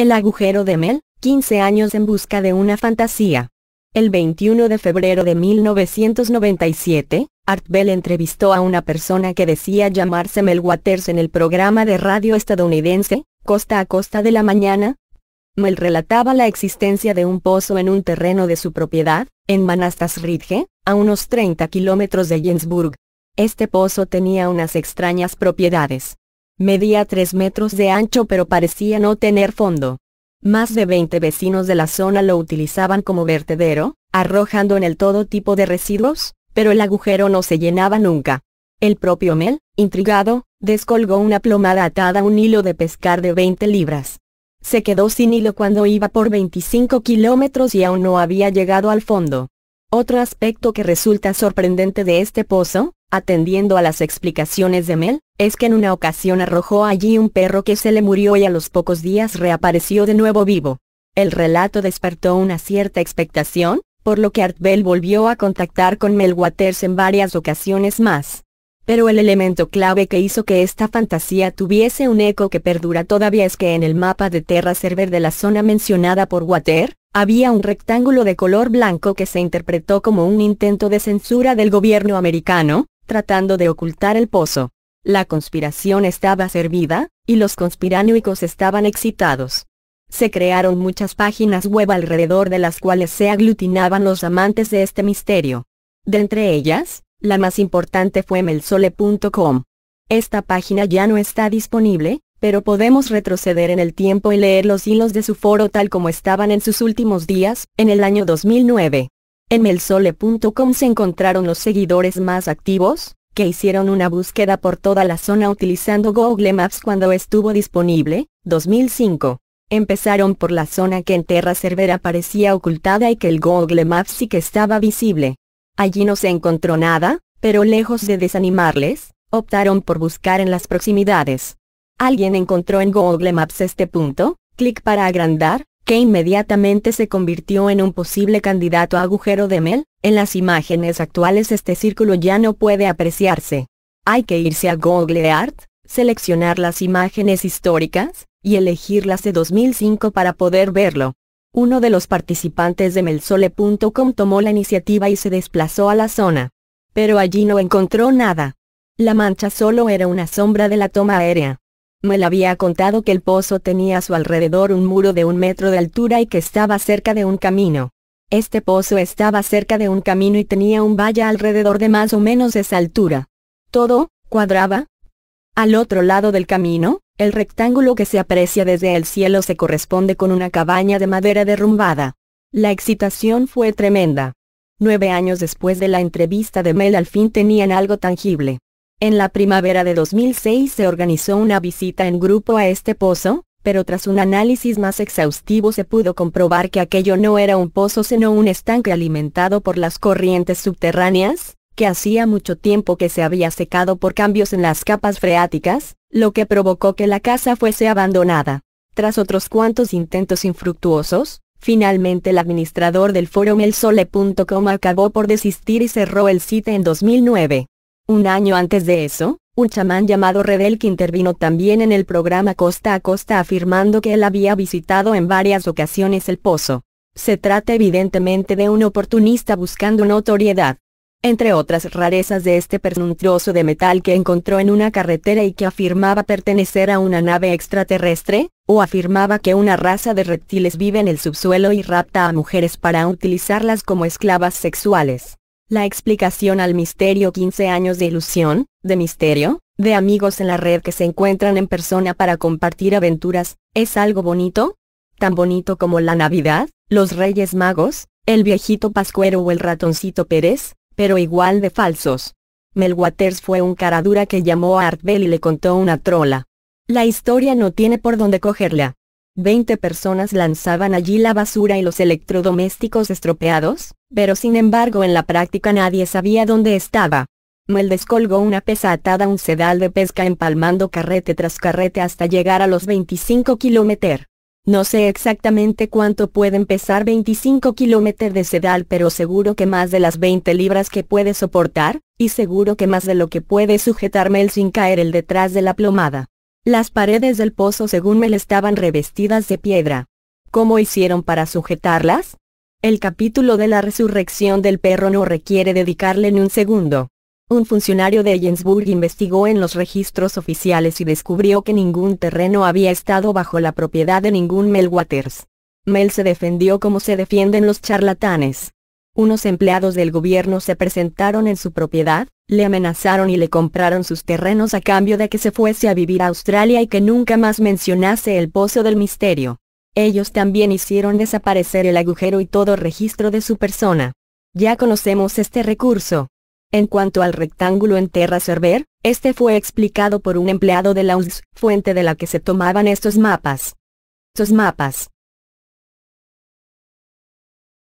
El agujero de Mel, 15 años en busca de una fantasía. El 21 de febrero de 1997, Art Bell entrevistó a una persona que decía llamarse Mel Waters en el programa de radio estadounidense, Costa a Costa de la Mañana. Mel relataba la existencia de un pozo en un terreno de su propiedad, en Manastas Ridge, a unos 30 kilómetros de Jensburg. Este pozo tenía unas extrañas propiedades. Medía 3 metros de ancho pero parecía no tener fondo. Más de 20 vecinos de la zona lo utilizaban como vertedero, arrojando en el todo tipo de residuos, pero el agujero no se llenaba nunca. El propio Mel, intrigado, descolgó una plomada atada a un hilo de pescar de 20 libras. Se quedó sin hilo cuando iba por 25 kilómetros y aún no había llegado al fondo. Otro aspecto que resulta sorprendente de este pozo, atendiendo a las explicaciones de Mel, es que en una ocasión arrojó allí un perro que se le murió y a los pocos días reapareció de nuevo vivo. El relato despertó una cierta expectación, por lo que Art volvió a contactar con Mel Waters en varias ocasiones más pero el elemento clave que hizo que esta fantasía tuviese un eco que perdura todavía es que en el mapa de Terra Server de la zona mencionada por Water, había un rectángulo de color blanco que se interpretó como un intento de censura del gobierno americano, tratando de ocultar el pozo. La conspiración estaba servida, y los conspiranoicos estaban excitados. Se crearon muchas páginas web alrededor de las cuales se aglutinaban los amantes de este misterio. De entre ellas, la más importante fue melsole.com. Esta página ya no está disponible, pero podemos retroceder en el tiempo y leer los hilos de su foro tal como estaban en sus últimos días, en el año 2009. En melsole.com se encontraron los seguidores más activos, que hicieron una búsqueda por toda la zona utilizando Google Maps cuando estuvo disponible, 2005. Empezaron por la zona que en Terra Cervera parecía ocultada y que el Google Maps sí que estaba visible. Allí no se encontró nada, pero lejos de desanimarles, optaron por buscar en las proximidades. Alguien encontró en Google Maps este punto, clic para agrandar, que inmediatamente se convirtió en un posible candidato a agujero de mel, en las imágenes actuales este círculo ya no puede apreciarse. Hay que irse a Google Art, seleccionar las imágenes históricas, y elegir las de 2005 para poder verlo. Uno de los participantes de melsole.com tomó la iniciativa y se desplazó a la zona. Pero allí no encontró nada. La mancha solo era una sombra de la toma aérea. Me la había contado que el pozo tenía a su alrededor un muro de un metro de altura y que estaba cerca de un camino. Este pozo estaba cerca de un camino y tenía un valle alrededor de más o menos esa altura. Todo, cuadraba, al otro lado del camino, el rectángulo que se aprecia desde el cielo se corresponde con una cabaña de madera derrumbada. La excitación fue tremenda. Nueve años después de la entrevista de Mel al fin tenían algo tangible. En la primavera de 2006 se organizó una visita en grupo a este pozo, pero tras un análisis más exhaustivo se pudo comprobar que aquello no era un pozo sino un estanque alimentado por las corrientes subterráneas, que hacía mucho tiempo que se había secado por cambios en las capas freáticas, lo que provocó que la casa fuese abandonada. Tras otros cuantos intentos infructuosos, finalmente el administrador del foro Melsole.com acabó por desistir y cerró el sitio en 2009. Un año antes de eso, un chamán llamado Redel que intervino también en el programa Costa a Costa afirmando que él había visitado en varias ocasiones el pozo. Se trata evidentemente de un oportunista buscando notoriedad entre otras rarezas de este pernutroso de metal que encontró en una carretera y que afirmaba pertenecer a una nave extraterrestre, o afirmaba que una raza de reptiles vive en el subsuelo y rapta a mujeres para utilizarlas como esclavas sexuales. La explicación al misterio 15 años de ilusión, de misterio, de amigos en la red que se encuentran en persona para compartir aventuras, ¿es algo bonito? ¿Tan bonito como la Navidad, los Reyes Magos, el viejito Pascuero o el ratoncito Pérez? pero igual de falsos. Mel Waters fue un cara dura que llamó a Art Bell y le contó una trola. La historia no tiene por dónde cogerla. Veinte personas lanzaban allí la basura y los electrodomésticos estropeados, pero sin embargo en la práctica nadie sabía dónde estaba. Mel descolgó una pesa atada a un sedal de pesca empalmando carrete tras carrete hasta llegar a los 25 kilómetros. No sé exactamente cuánto pueden pesar 25 kilómetros de sedal pero seguro que más de las 20 libras que puede soportar, y seguro que más de lo que puede sujetarme el sin caer el detrás de la plomada. Las paredes del pozo según me estaban revestidas de piedra. ¿Cómo hicieron para sujetarlas? El capítulo de la resurrección del perro no requiere dedicarle ni un segundo. Un funcionario de Ellensburg investigó en los registros oficiales y descubrió que ningún terreno había estado bajo la propiedad de ningún Mel Waters. Mel se defendió como se defienden los charlatanes. Unos empleados del gobierno se presentaron en su propiedad, le amenazaron y le compraron sus terrenos a cambio de que se fuese a vivir a Australia y que nunca más mencionase el Pozo del Misterio. Ellos también hicieron desaparecer el agujero y todo registro de su persona. Ya conocemos este recurso. En cuanto al rectángulo en Terra Server, este fue explicado por un empleado de la UNS, fuente de la que se tomaban estos mapas. Estos mapas,